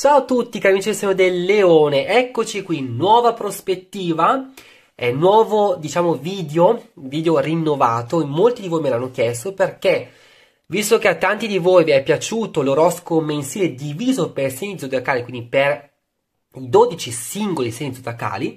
Ciao a tutti cari amici del Leone, eccoci qui, nuova prospettiva, eh, nuovo diciamo video, video rinnovato, molti di voi me l'hanno chiesto perché visto che a tanti di voi vi è piaciuto l'oroscopo mensile diviso per segni zodiacali, quindi per i 12 singoli segni zodiacali,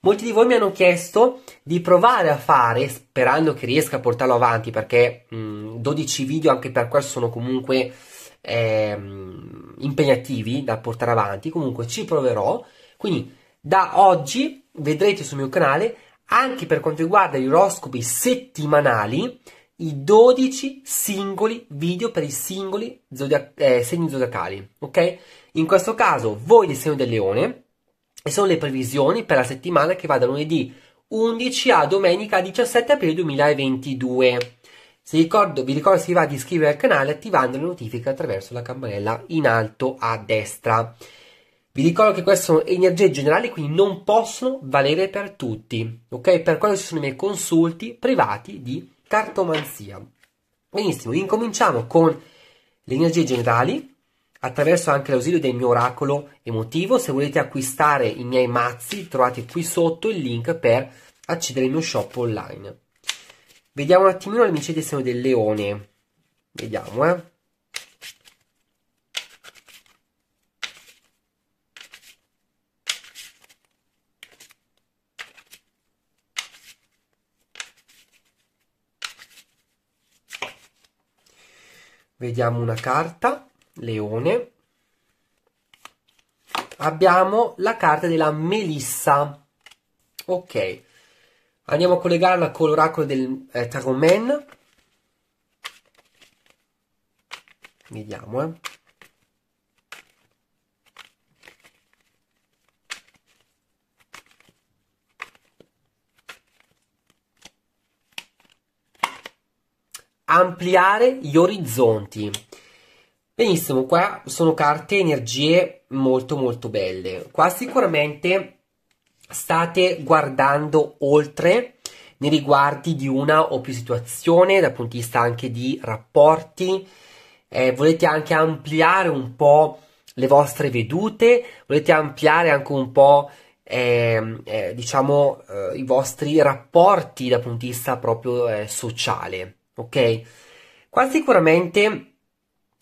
molti di voi mi hanno chiesto di provare a fare, sperando che riesca a portarlo avanti perché mh, mm, 12 video anche per questo sono comunque ehm, impegnativi da portare avanti, comunque ci proverò. Quindi da oggi vedrete sul mio canale anche per quanto riguarda gli oroscopi settimanali i 12 singoli video per i singoli zodiac- eh, segni zodiacali, ok? In questo caso voi del segno del leone e sono le previsioni per la settimana che va da lunedì 11 a domenica 17 aprile 2022. Se ricordo, vi ricordo se vi va di iscrivervi al canale attivando le notifiche attraverso la campanella in alto a destra. Vi ricordo che queste sono energie generali, quindi non possono valere per tutti, ok? Per quello ci sono i miei consulti privati di cartomanzia. Benissimo, incominciamo con le energie generali attraverso anche l'ausilio del mio oracolo emotivo. Se volete acquistare i miei mazzi, trovate qui sotto il link per accedere al mio shop online. Vediamo un attimino le micete sono del leone. Vediamo, eh. Vediamo una carta, leone. Abbiamo la carta della Melissa. Ok, Andiamo a collegarla con l'oracolo del eh, Taromen. Vediamo, eh. Ampliare gli orizzonti. Benissimo, qua sono carte energie molto molto belle. Qua sicuramente state guardando oltre nei riguardi di una o più situazioni dal punto di vista anche di rapporti, eh, volete anche ampliare un po' le vostre vedute, volete ampliare anche un po' eh, eh, diciamo eh, i vostri rapporti dal punto di vista proprio eh, sociale, ok? Qua sicuramente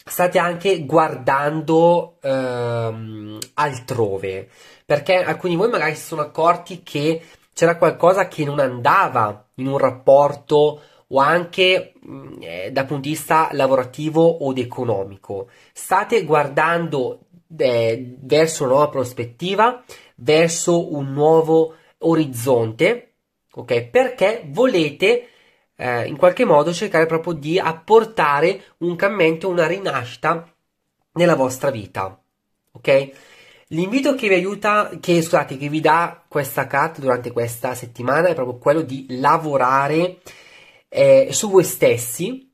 state anche guardando ehm, altrove, perché alcuni di voi magari si sono accorti che c'era qualcosa che non andava in un rapporto o anche mm, eh, dal punto di vista lavorativo ed economico. State guardando eh, verso una nuova prospettiva, verso un nuovo orizzonte, ok? Perché volete eh, in qualche modo cercare proprio di apportare un cambiamento, una rinascita nella vostra vita. Ok? L'invito che vi aiuta, che scusate, che vi dà questa carta durante questa settimana è proprio quello di lavorare eh, su voi stessi,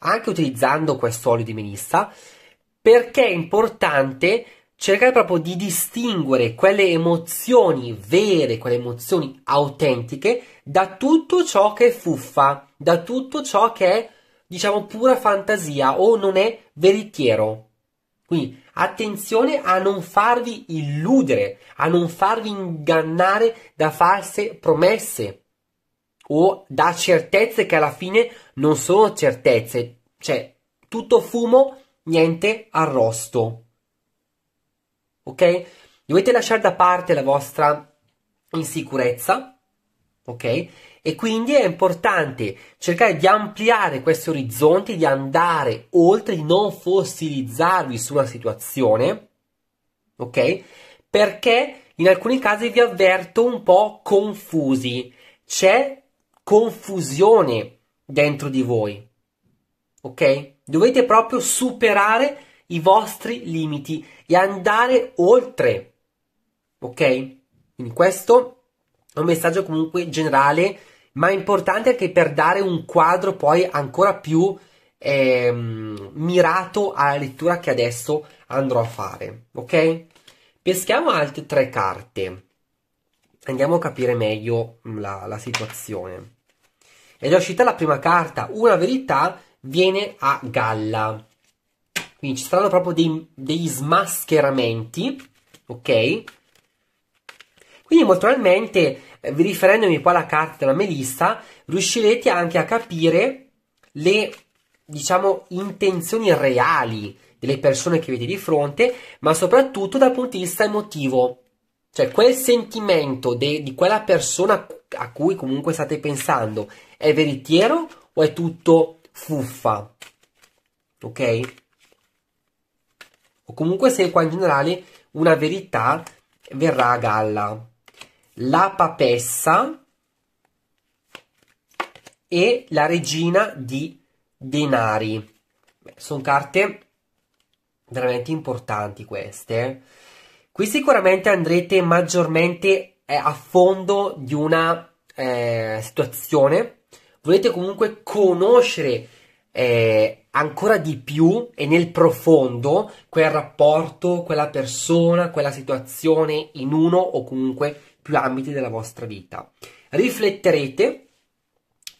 anche utilizzando questo olio di melissa, perché è importante cercare proprio di distinguere quelle emozioni vere, quelle emozioni autentiche, da tutto ciò che è fuffa, da tutto ciò che è, diciamo, pura fantasia o non è veritiero. Quindi attenzione a non farvi illudere, a non farvi ingannare da false promesse o da certezze che alla fine non sono certezze, cioè tutto fumo, niente arrosto ok? Dovete lasciare da parte la vostra insicurezza, ok? E quindi è importante cercare di ampliare questi orizzonti, di andare oltre, di non fossilizzarvi su una situazione, ok? Perché in alcuni casi vi avverto un po' confusi, c'è confusione dentro di voi, ok? Dovete proprio superare i vostri limiti e andare oltre. Ok? Quindi questo è un messaggio comunque generale, ma importante anche per dare un quadro poi ancora più eh, mirato alla lettura che adesso andrò a fare. Ok? Peschiamo altre tre carte. Andiamo a capire meglio mm, la, la situazione. È uscita la prima carta, una verità viene a galla. Quindi ci saranno proprio dei, degli smascheramenti, ok? Quindi molto probabilmente, eh, riferendomi poi alla carta della Melissa, riuscirete anche a capire le, diciamo, intenzioni reali delle persone che avete di fronte, ma soprattutto dal punto di vista emotivo. Cioè, quel sentimento de, di quella persona a cui comunque state pensando è veritiero o è tutto fuffa? Ok? o comunque se qua in generale una verità verrà a galla. La papessa e la regina di denari. Sono carte veramente importanti queste. Eh. Qui sicuramente andrete maggiormente eh, a fondo di una eh, situazione. Volete comunque conoscere eh, ancora di più e nel profondo quel rapporto, quella persona, quella situazione in uno o comunque più ambiti della vostra vita. Rifletterete,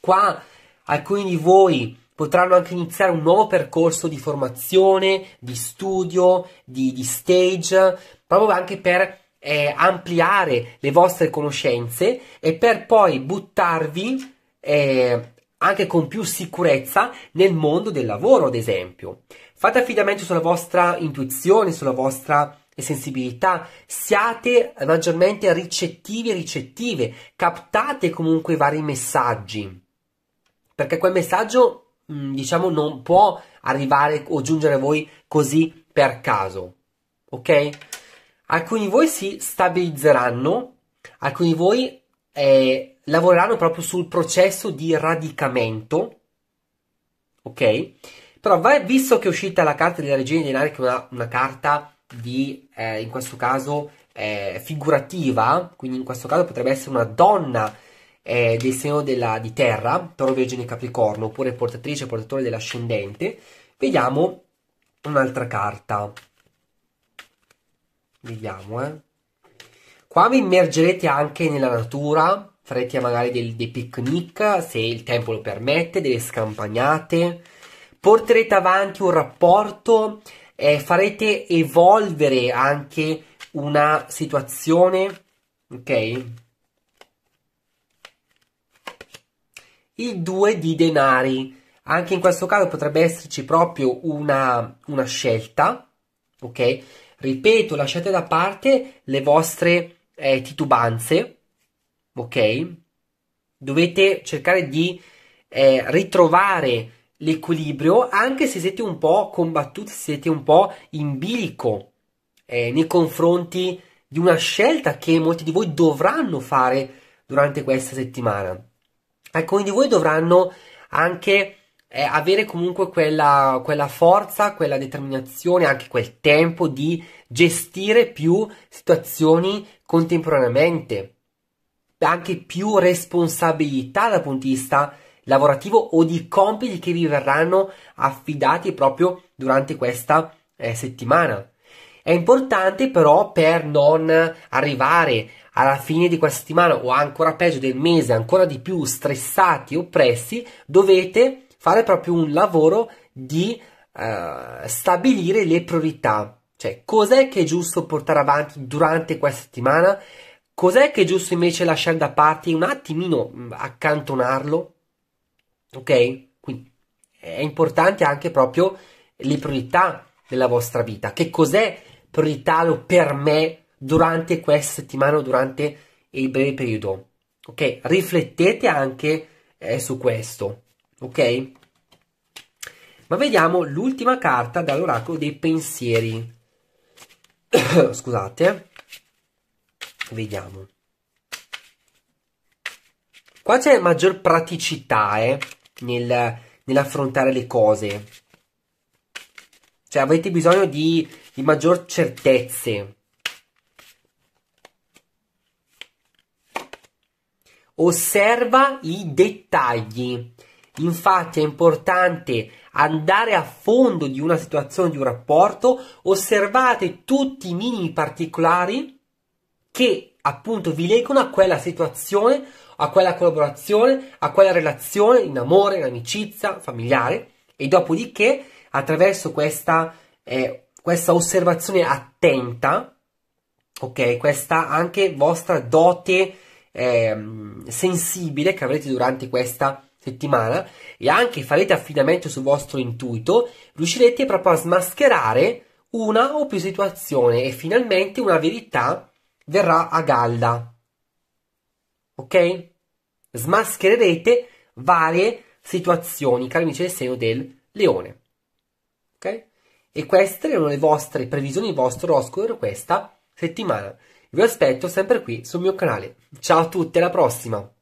qua alcuni di voi potranno anche iniziare un nuovo percorso di formazione, di studio, di, di stage, proprio anche per eh, ampliare le vostre conoscenze e per poi buttarvi eh, anche con più sicurezza nel mondo del lavoro, ad esempio. Fate affidamento sulla vostra intuizione, sulla vostra sensibilità, siate maggiormente ricettivi e ricettive, captate comunque i vari messaggi, perché quel messaggio, mm, diciamo, non può arrivare o giungere a voi così per caso, ok? Alcuni di voi si stabilizzeranno, alcuni di voi... Eh, lavoreranno proprio sul processo di radicamento, ok? Però va, visto che è uscita la carta della regina di denari, che è una, una carta di, eh, in questo caso, eh, figurativa, quindi in questo caso potrebbe essere una donna eh, del segno della, di terra, toro, vergine, capricorno, oppure portatrice, portatore dell'ascendente, vediamo un'altra carta. Vediamo, eh. Qua vi immergerete anche nella natura, farete magari del, dei picnic se il tempo lo permette, delle scampagnate, porterete avanti un rapporto, eh, farete evolvere anche una situazione, ok? Il 2 di denari, anche in questo caso potrebbe esserci proprio una, una scelta, ok? Ripeto, lasciate da parte le vostre eh, titubanze, ok? Dovete cercare di eh, ritrovare l'equilibrio anche se siete un po' combattuti, se siete un po' in bilico eh, nei confronti di una scelta che molti di voi dovranno fare durante questa settimana. Alcuni ecco, di voi dovranno anche eh, avere comunque quella, quella, forza, quella determinazione, anche quel tempo di gestire più situazioni contemporaneamente anche più responsabilità dal punto di vista lavorativo o di compiti che vi verranno affidati proprio durante questa eh, settimana. È importante però per non arrivare alla fine di questa settimana o ancora peggio del mese, ancora di più stressati e oppressi, dovete fare proprio un lavoro di eh, stabilire le priorità, cioè cos'è che è giusto portare avanti durante questa settimana, Cos'è che è giusto invece lasciare da parte un attimino mm, accantonarlo? Ok? Quindi è importante anche proprio le priorità della vostra vita. Che cos'è prioritario per me durante questa settimana o durante il breve periodo? Ok? Riflettete anche eh, su questo. Ok? Ma vediamo l'ultima carta dall'oracolo dei pensieri. Scusate. Eh. Vediamo. Qua c'è maggior praticità eh, nel, nell'affrontare le cose. Cioè avete bisogno di, di maggior certezze. Osserva i dettagli. Infatti è importante andare a fondo di una situazione, di un rapporto, osservate tutti i minimi particolari che appunto vi legano a quella situazione, a quella collaborazione, a quella relazione in amore, in amicizia, familiare e dopodiché attraverso questa, eh, questa osservazione attenta, ok, questa anche vostra dote eh, sensibile che avrete durante questa settimana e anche farete affidamento sul vostro intuito, riuscirete proprio a smascherare una o più situazioni e finalmente una verità verrà a galla. Ok? Smaschererete varie situazioni, cari amici del seno del leone. Ok? E queste erano le vostre previsioni, il vostro oroscopo per questa settimana. Vi aspetto sempre qui sul mio canale. Ciao a tutti, alla prossima!